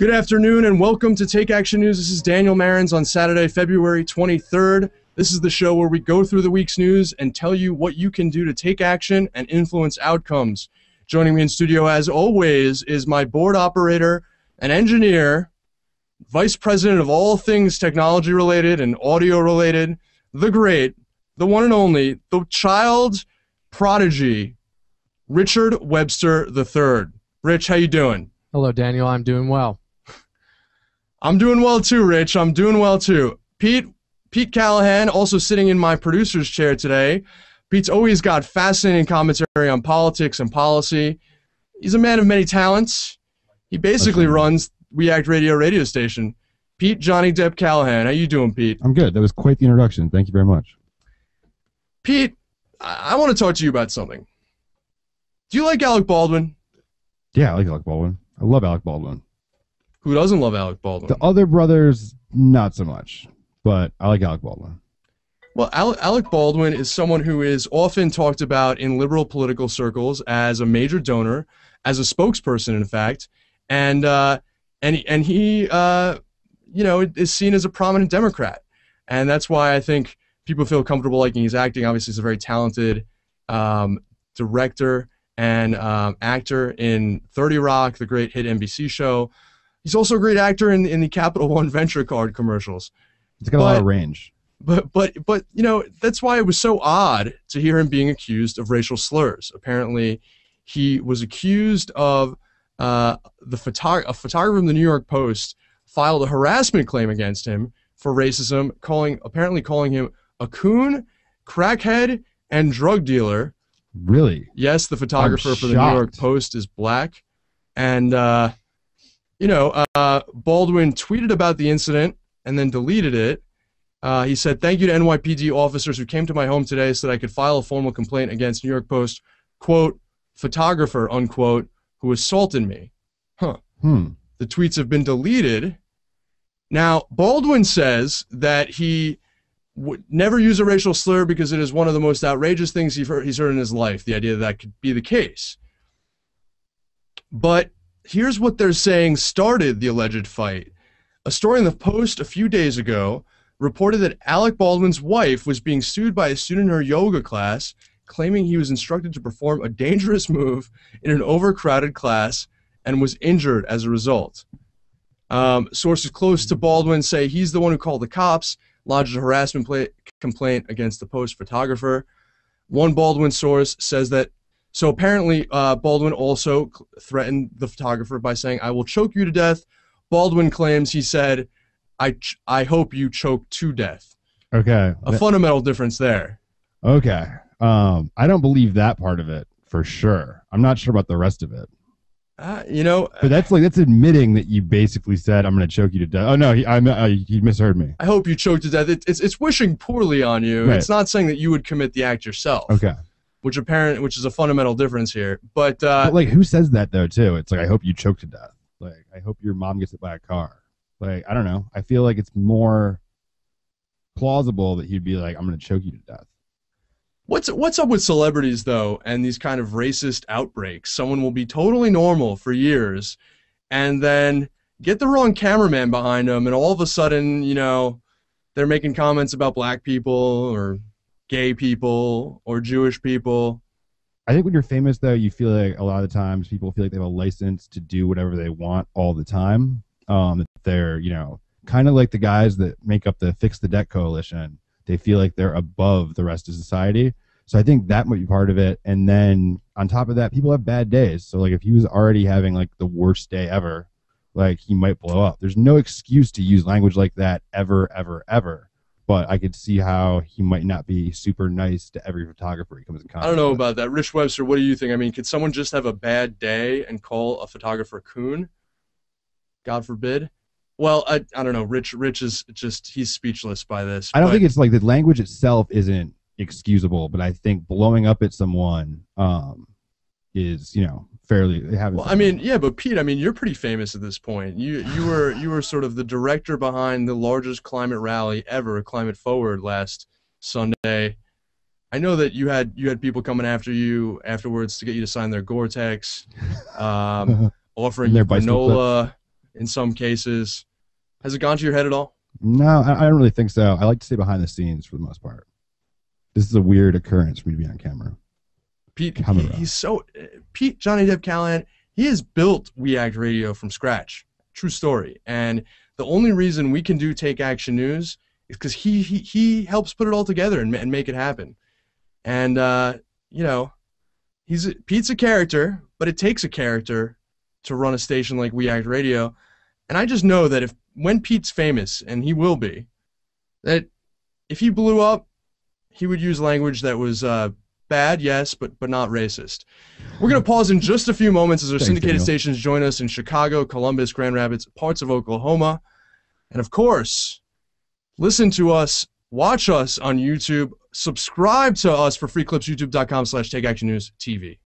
Good afternoon and welcome to Take Action News. This is Daniel Marins on Saturday, February 23rd. This is the show where we go through the week's news and tell you what you can do to take action and influence outcomes. Joining me in studio, as always, is my board operator and engineer, vice president of all things technology related and audio related, the great, the one and only, the child prodigy, Richard Webster III. Rich, how you doing? Hello, Daniel. I'm doing well. I'm doing well too, Rich. I'm doing well too. Pete, Pete Callahan, also sitting in my producer's chair today. Pete's always got fascinating commentary on politics and policy. He's a man of many talents. He basically runs We Act Radio radio station. Pete Johnny Depp Callahan, how you doing, Pete? I'm good. That was quite the introduction. Thank you very much. Pete, I, I want to talk to you about something. Do you like Alec Baldwin? Yeah, I like Alec Baldwin. I love Alec Baldwin. Who doesn't love Alec Baldwin? The other brothers, not so much, but I like Alec Baldwin. Well, Alec Baldwin is someone who is often talked about in liberal political circles as a major donor, as a spokesperson, in fact, and uh, and and he, uh, you know, is seen as a prominent Democrat, and that's why I think people feel comfortable liking his acting. Obviously, he's a very talented um, director and um, actor in 30 Rock, the great hit NBC show. He's also a great actor in, in the Capital One Venture Card commercials. He's got but, a lot of range. But but but you know that's why it was so odd to hear him being accused of racial slurs. Apparently, he was accused of uh, the photog- a photographer from the New York Post filed a harassment claim against him for racism, calling apparently calling him a coon, crackhead, and drug dealer. Really? Yes, the photographer for the New York Post is black, and uh, you know, uh, Baldwin tweeted about the incident and then deleted it. Uh, he said, Thank you to NYPD officers who came to my home today so that I could file a formal complaint against New York Post, quote, photographer, unquote, who assaulted me. Huh. Hmm. The tweets have been deleted. Now, Baldwin says that he would never use a racial slur because it is one of the most outrageous things he's heard, he's heard in his life, the idea that that could be the case. But here's what they're saying started the alleged fight. A story in the Post a few days ago reported that Alec Baldwin's wife was being sued by a student in her yoga class, claiming he was instructed to perform a dangerous move in an overcrowded class and was injured as a result. Um, sources close to Baldwin say he's the one who called the cops, lodged a harassment pla- complaint against the Post photographer. One Baldwin source says that so apparently, uh, Baldwin also threatened the photographer by saying, "I will choke you to death." Baldwin claims he said, "I ch- I hope you choke to death." Okay, a fundamental difference there. Okay, um, I don't believe that part of it for sure. I'm not sure about the rest of it. Uh, you know, but that's like that's admitting that you basically said, "I'm going to choke you to death." Oh no, he, I, I, uh, he misheard me. I hope you choke to death. It, it's it's wishing poorly on you. Right. It's not saying that you would commit the act yourself. Okay which apparent which is a fundamental difference here. But, uh, but like who says that though too? It's like I hope you choke to death. Like I hope your mom gets hit by a car. Like I don't know. I feel like it's more plausible that he'd be like I'm going to choke you to death. What's what's up with celebrities though and these kind of racist outbreaks? Someone will be totally normal for years and then get the wrong cameraman behind them and all of a sudden, you know, they're making comments about black people or gay people or Jewish people. I think when you're famous, though, you feel like a lot of times people feel like they have a license to do whatever they want all the time. Um, they're, you know, kind of like the guys that make up the Fix the Debt Coalition. They feel like they're above the rest of society. So I think that might be part of it. And then on top of that, people have bad days. So like if he was already having like the worst day ever, like he might blow up. There's no excuse to use language like that ever, ever, ever but I could see how he might not be super nice to every photographer he comes in contact. I don't know with. about that, Rich Webster. What do you think? I mean, could someone just have a bad day and call a photographer coon? God forbid. Well, I, I don't know. Rich Rich is just he's speechless by this. I don't but. think it's like the language itself isn't excusable, but I think blowing up at someone um, is you know fairly have. Well, I mean, yeah, but Pete, I mean, you're pretty famous at this point. You you were you were sort of the director behind the largest climate rally ever, Climate Forward, last Sunday. I know that you had you had people coming after you afterwards to get you to sign their Gore-Tex, um, offering their granola in some cases. Has it gone to your head at all? No, I, I don't really think so. I like to stay behind the scenes for the most part. This is a weird occurrence for me to be on camera. Pete, Camera. he's so Pete Johnny Depp Callahan. He has built We Act Radio from scratch. True story. And the only reason we can do Take Action News is because he, he he helps put it all together and, and make it happen. And uh, you know, he's a, Pete's a character, but it takes a character to run a station like We Act Radio. And I just know that if when Pete's famous, and he will be, that if he blew up, he would use language that was uh, bad, yes, but but not racist. We're going to pause in just a few moments as our syndicated Daniel. stations join us in Chicago, Columbus, Grand Rapids, parts of Oklahoma, and of course, listen to us, watch us on YouTube, subscribe to us for free clips, youtube.com/slash Take Action News TV.